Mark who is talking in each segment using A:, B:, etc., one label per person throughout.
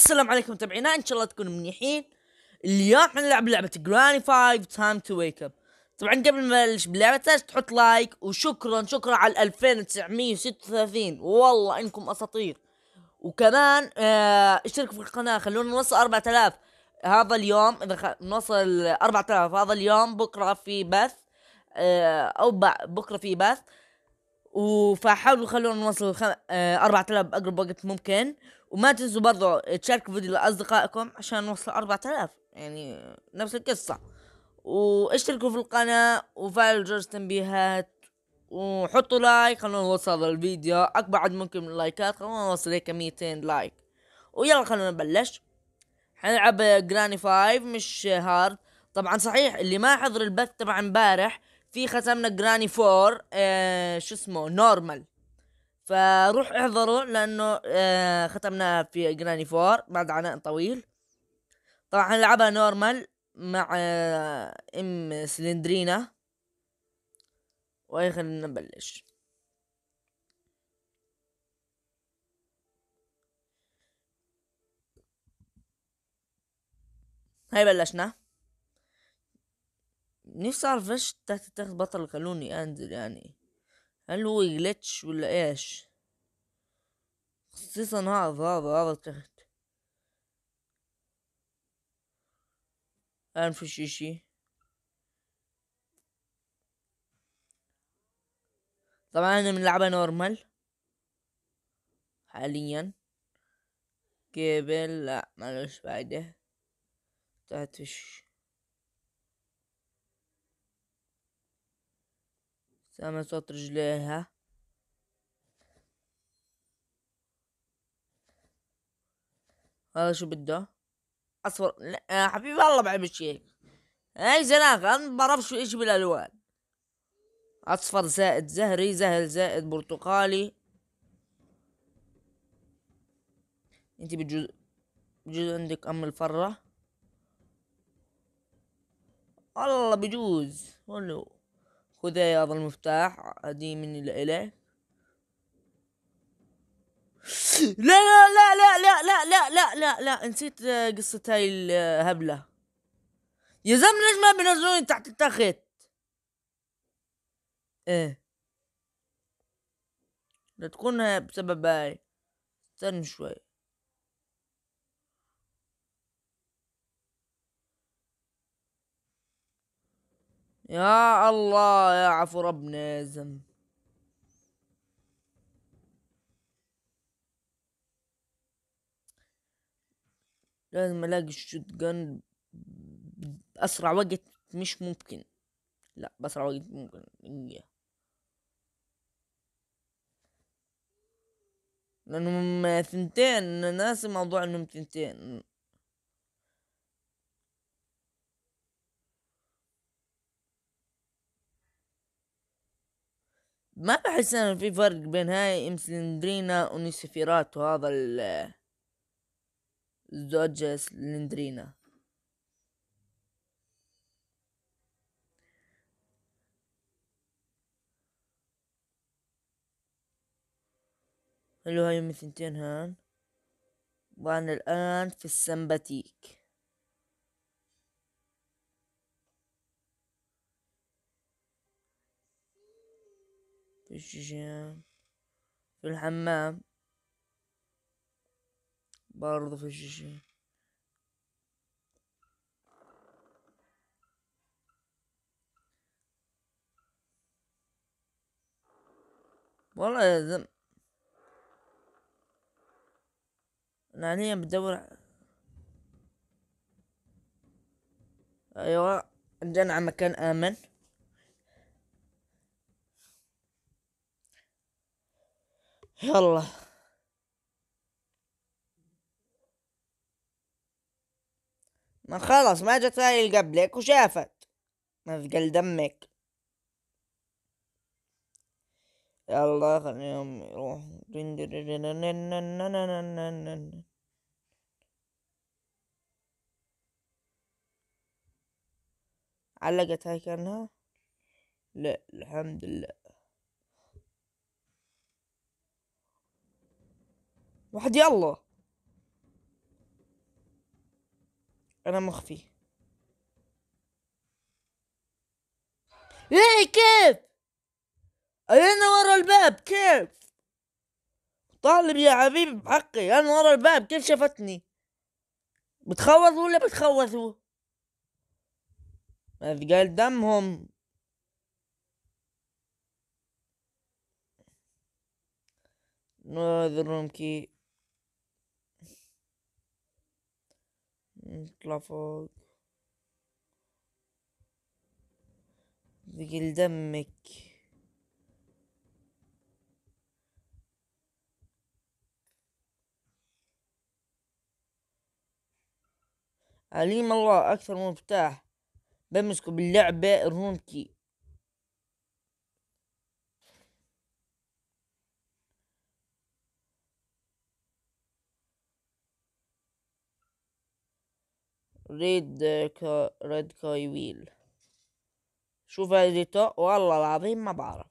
A: السلام عليكم متابعينا ان شاء الله تكونوا منيحين اليوم حنلعب لعبه جراني فايف تايم تو ويك اب طبعا قبل ما نبلش باللعبه تحط لايك وشكرا شكرا على 2936 والله انكم اساطير وكمان آه، اشتركوا في القناه خلونا نوصل 4000 هذا اليوم اذا خ... نوصل 4000 هذا اليوم بكره في بث آه، او بكره في بث وفحاولوا خلونا نوصل خم... آه 4000 باقرب وقت ممكن وما تنسوا برضو تشاركوا فيديو لاصدقائكم عشان نوصل 4000 يعني نفس القصه واشتركوا في القناه وفعلوا جرس التنبيهات وحطوا لايك خلونا نوصل الفيديو اكبر عدد ممكن من اللايكات خلونا نوصل هيك 200 لايك ويلا خلونا نبلش حنلعب جراني 5 مش هارد طبعا صحيح اللي ما حضر البث تبع امبارح في ختمنا جراني فور آه شو اسمه نورمال فروح احضروا لانه آه ختمنا في جراني فور بعد عناء طويل طبعا هنلعبها نورمال مع آه ام سلندرينا خلينا نبلش هاي بلشنا نفسي اعرف ايش تحت تاخد بطل خلوني انزل يعني هل هو جلتش ولا ايش خصيصا هذا هذا هذا تحت أنا مفيش اشي طبعا انا لعبة نورمال حاليا كيبل لا معلش بعده تحت فيش سامع صوت رجليها هذا شو بده اصفر لا يا آه، حبيبي الله بعملش هيك اي زناخ انا بعرفش ايش بالالوان اصفر زائد زهري زهل زائد برتقالي انت بجوز بجوز عندك ام الفرة الله بجوز ولو خذ يا هذا المفتاح هدي مني إليه لا لا لا لا لا لا لا لا لا لا نسيت قصة هاي الهبلة يا زلمة ليش ما بينزلوني تحت التخت ايه لا تكون بسبب هاي استنى شوي يا الله يا عفو ربنا يا زم لازم الاقي الشوت جن باسرع وقت مش ممكن لا باسرع وقت ممكن إيه. لانهم ثنتين ناسي موضوع انهم ثنتين ما بحس انا في فرق بين هاي ام سلندرينا ونيسفيرات وهذا ال الزوجة سلندرينا حلو هاي الثنتين هان وأنا الآن في السمباتيك في الشجام في الحمام برضه في الشجام والله يا زم انا حاليا بدور ايوه عندنا على مكان امن يلا ما خلص ما جت هاي اللي قبلك وشافت مثقل دمك يلا خليهم يروحوا علقت هاي كانها لا الحمد لله واحد يلا انا مخفي ليه كيف انا ورا الباب كيف طالب يا حبيبي بحقي انا ورا الباب كيف شفتني بتخوضوا ولا ما قال دمهم نذرهم كي فوق بجلد دمك عليم الله أكثر مفتاح بمسكه باللعبة الرونكي ريد كا ريد ويل شوف هذه طاق والله العظيم ما بعرف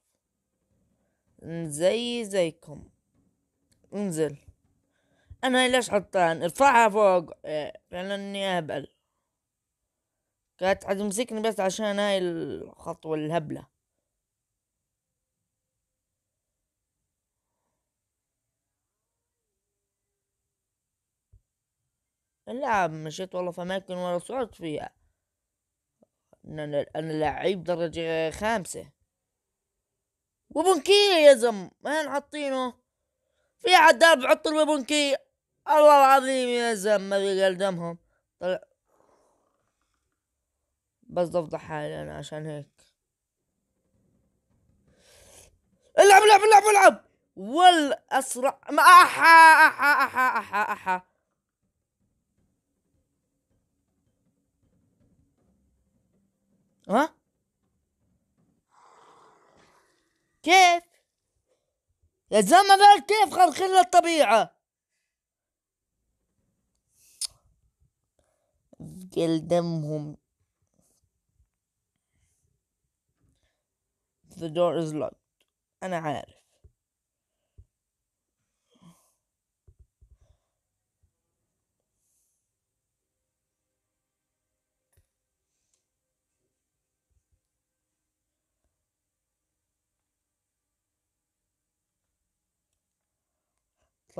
A: زي زيكم انزل انا ليش حطان ارفعها فوق فعلا اني اهبل كانت حتمسكني بس عشان هاي الخطوة الهبلة اللاعب مشيت والله في أماكن ولا صعدت فيها أنا أنا لعيب درجة خامسة وبنكية يا زم وين حاطينه في عداد بحط الوبنكية الله العظيم يا زم ما بيقل دمهم طلع بس ضفضح حالي أنا عشان هيك العب العب العب العب والاسرع ما احا احا احا احا احا ها كيف يا زلمه كيف خارقين الطبيعه جل دمهم The door is locked أنا عارف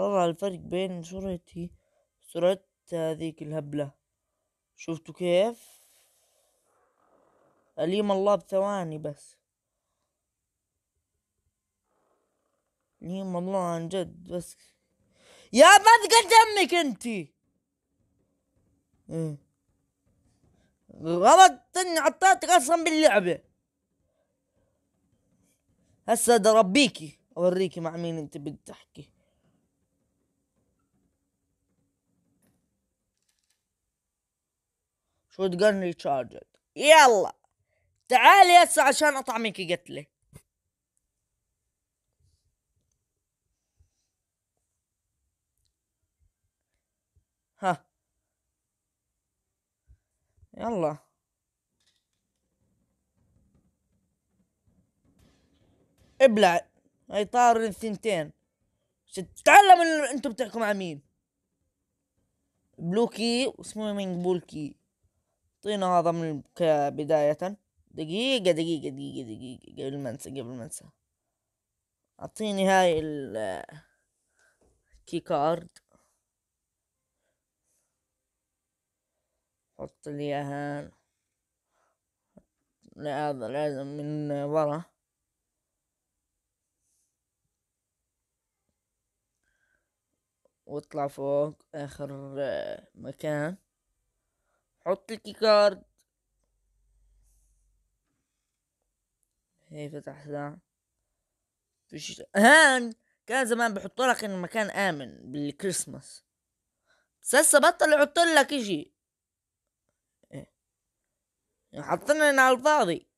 A: طبعا الفرق بين سرعتي ايه، سرعة هذيك الهبلة شفتوا كيف أليم الله بثواني بس أليم الله عن جد بس يا مذقة دمك انتي إيه. غلط اني عطيتك اصلا باللعبة هسه ربيكي اوريكي مع مين انت بدك تحكي شوت جن ريتشارجد يلا تعال هسه عشان اطعمك قتله ها يلا ابلع هاي طار الثنتين تتعلم انتم بتحكم مع مين بلوكي واسمه مينج بولكي اعطينا هذا من بداية دقيقة دقيقة دقيقة دقيقة قبل ما انسى قبل ما انسى اعطيني هاي ال كي كارد حط لي اياها لا هذا لازم من ورا واطلع فوق اخر مكان حط الكيكارد هي إيه، فتح سلاح فيش هان كان زمان بحط لك مكان امن بالكريسماس بس هسه بطل يحط لك اشي إيه. حطنا على الفاضي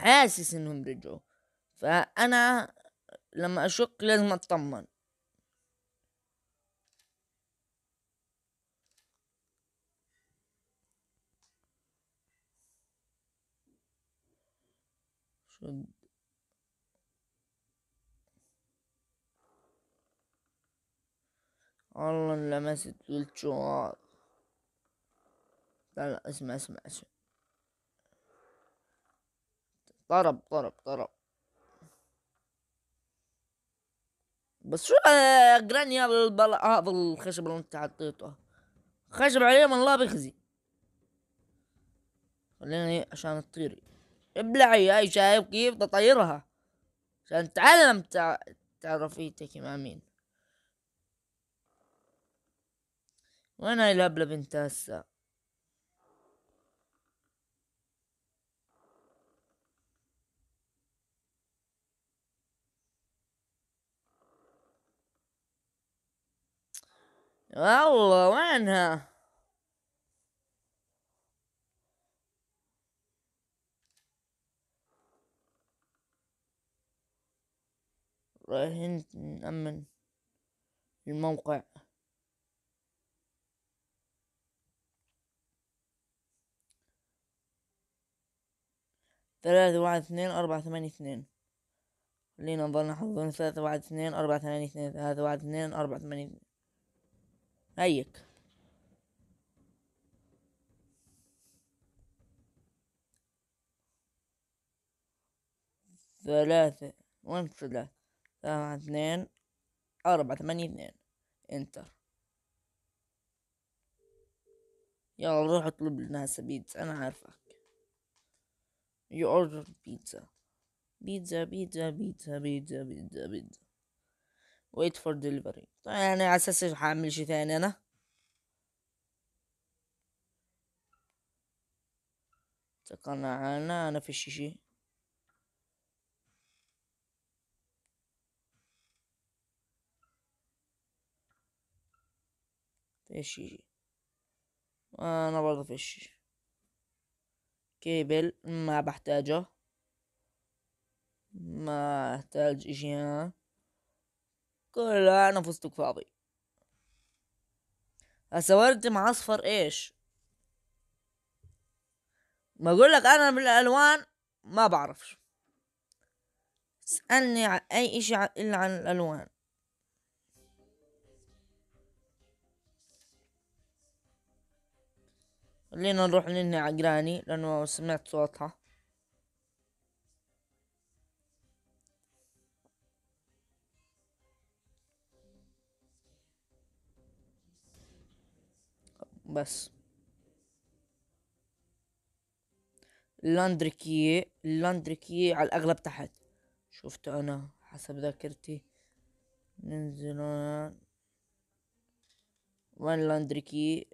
A: حاسس انهم رجعوا فانا لما اشك لازم اطمن شد والله لمست الجوال لا لا اسمع اسمع اسمع ضرب ضرب ضرب بس شو جراني آه، هذا الخشب اللي انت حطيته خشب عليه من الله بيخزي خليني عشان تطيري ابلعي هاي شايف كيف تطيرها عشان تعلم تع... تعرفيتك مع مين وين هاي الهبلة بنت هسه والله وينها رايحين نأمن الموقع ثلاثة واحد اثنين أربعة ثمانية اثنين خلينا نظل نحضر ثلاثة واحد اثنين أربعة ثمانية اثنين ثلاثة واحد اثنين أربعة ثمانية اثنين هيك ثلاثة وين ثلاثة ثلاثة اثنين أربعة ثمانية اثنين انتر يلا روح اطلب الناس بيتزا أنا عارفك you order pizza بيتزا بيتزا بيتزا بيتزا بيتزا بيتزا wait for delivery طيب يعني على اساس هعمل شي ثاني انا تقنع انا انا في شي في شي انا برضه في شي كيبل ما بحتاجه ما احتاج اشي كل انا فستق فاضي هسه ورد مع اصفر ايش ما اقول لك انا الالوان ما بعرف اسألني عن اي اشي الا عن الالوان خلينا نروح للي عقراني لانه سمعت صوتها بس لاندريكي لاندريكي على الأغلب تحت شفته أنا حسب ذاكرتي ننزل وين لاندريكي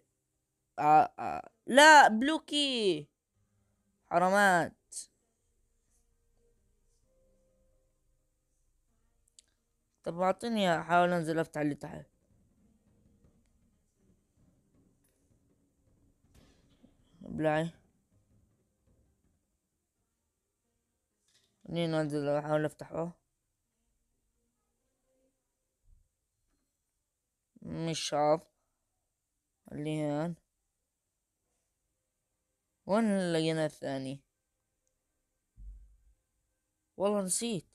A: آه،, آه لا بلوكي حرامات طب اعطيني احاول انزل افتح اللي تحت بلاي خليني انزل احاول افتحه مش عارف اللي هان وين لقينا الثاني والله نسيت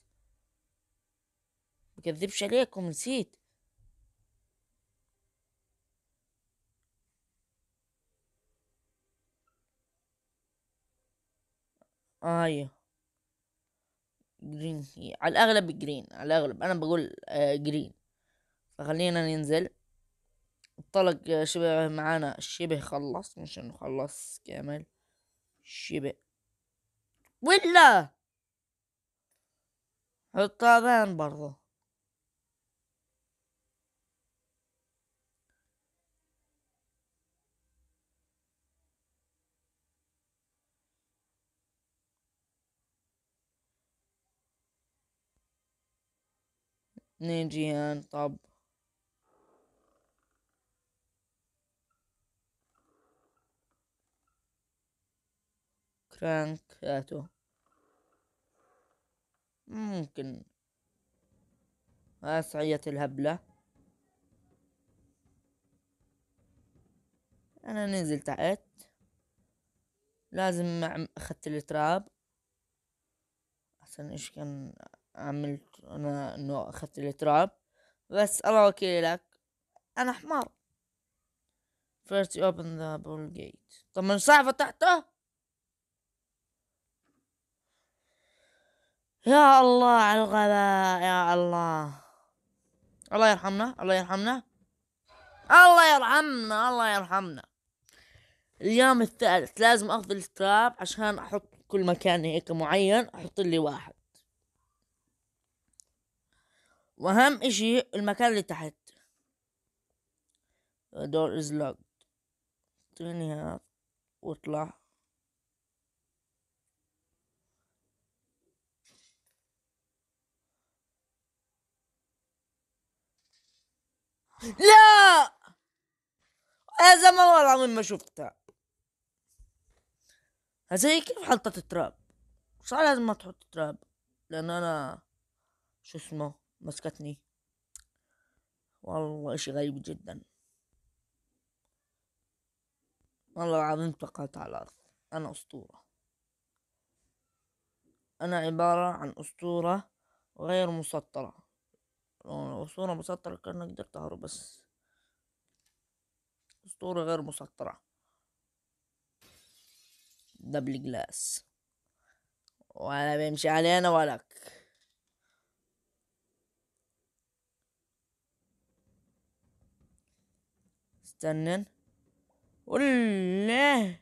A: بكذبش عليكم نسيت ايوه جرين هي على الاغلب جرين على الاغلب انا بقول جرين آه، فخلينا ننزل الطلق آه، شبه معانا شبه خلص مش انه خلص كامل شبه ولا حطها بان برضه نيجي جيان طب كرانك هاتو ممكن أسعية الهبلة أنا ننزل تحت لازم أخذت التراب أحسن إيش كان عملت انا انه اخذت التراب بس الله وكيل لك انا حمار first you open the bull gate طب من صعب فتحته يا الله على الغباء يا الله الله يرحمنا الله يرحمنا الله يرحمنا الله يرحمنا اليوم الثالث لازم اخذ التراب عشان احط كل مكان هيك معين احط لي واحد واهم اشي المكان اللي تحت The door is locked تغنيها واطلع لا يا زلمة والله العظيم ما شفتها هسه كيف حطت تراب صار لازم ما تحط تراب لان انا شو اسمه مسكتني والله إشي غريب جدا والله العظيم توقعت على الأرض أنا أسطورة أنا عبارة عن أسطورة غير مسطرة لو أسطورة مسطرة كان أقدر تهرب بس أسطورة غير مسطرة دبل جلاس ولا بيمشي علينا ولك استنن الله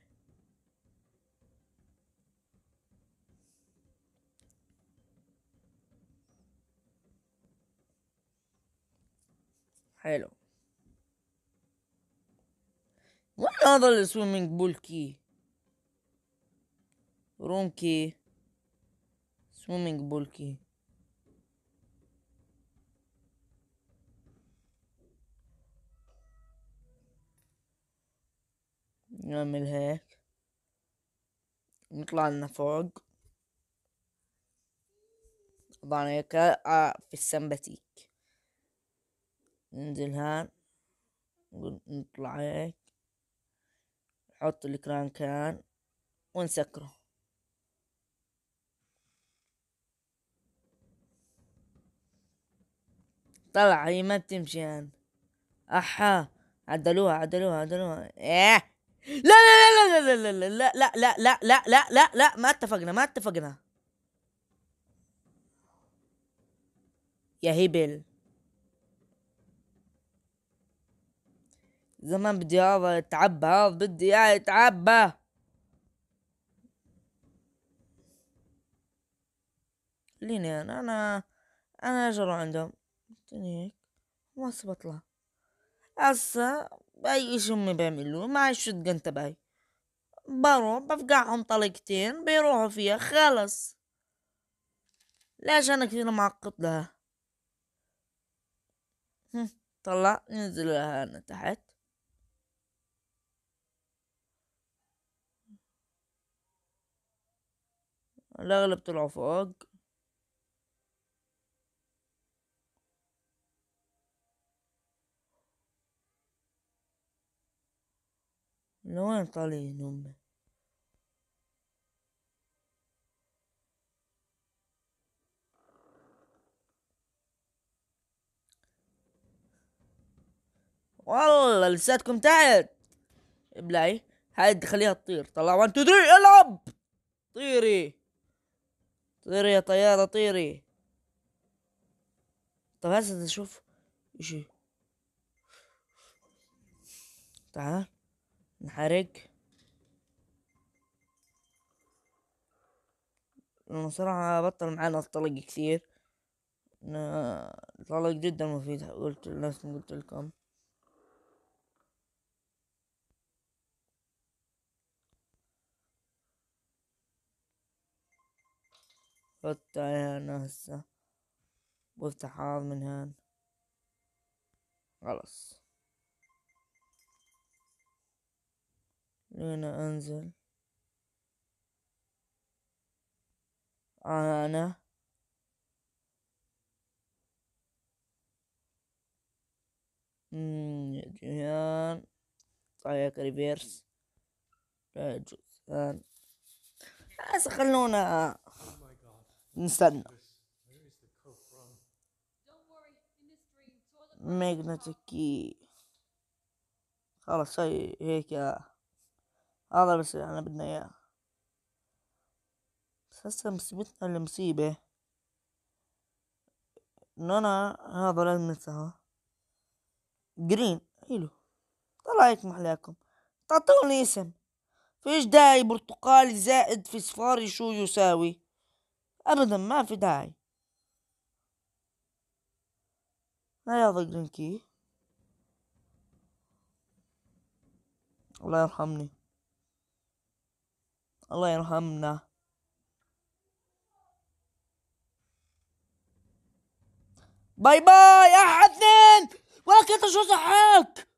A: حلو وين هذا السويمينج بول كي روم كي سويمنج بول كي نعمل هيك نطلع لنا فوق طبعا هيك آه، في السمباتيك ننزل هان نطلع هيك نحط الكران كان ونسكره طلع هي ما بتمشي هان احا عدلوها عدلوها عدلوها ايه لا لا لا لا لا لا لا لا لا لا لا لا لا ما اتفقنا ما اتفقنا يا هبل زمان بدي هذا بدي يتعبى لينين انا انا اجر عندهم ما بطلع هسه باي إشي هم بيعملوه مع الشوتجن تبعي بروح بفقعهم طلقتين بيروحوا فيها خلص ليش أنا كثير معقد لها طلع ننزل لها أنا تحت الأغلب طلعوا فوق No en tali numme. والله لساتكم تحت ابلعي هاي خليها تطير طلع 1 2 3 العب طيري طيري يا طيارة طيري طب هسه نشوف اشي تعال نحرق لأنه صراحة بطل معانا الطلق كثير الطلق جدا مفيد قلت نفس ما قلت لكم حتى هنا هسه وافتح من هان خلاص أنا أنزل أنا جيان طريق ريفيرس لا يجوز الآن هسه خلونا نستنى ماجنتيك كي خلاص هيك هذا آه، بس اللي احنا بدنا اياه بس هسه مصيبتنا المصيبة انه انا هذا لازم ننساها جرين حلو طلع هيك محلاكم تعطوني اسم فيش داعي برتقالي زائد في صفاري شو يساوي ابدا ما في داعي هذا جرينكي الله يرحمني الله يرحمنا باي باي احد اثنين انت شو صحك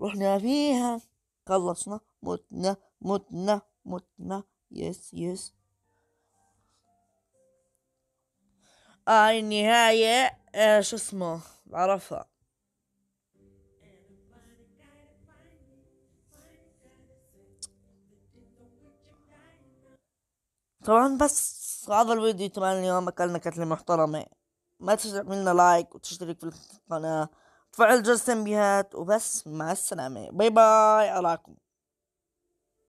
A: رحنا فيها خلصنا متنا متنا متنا يس يس آه النهاية آه شو اسمه بعرفها طبعا بس هذا الفيديو تبعنا اليوم اكلنا كتلة محترمة ما تنسى تعملنا لايك وتشترك في القناة وفعل جرس التنبيهات وبس مع السلامة باي باي اراكم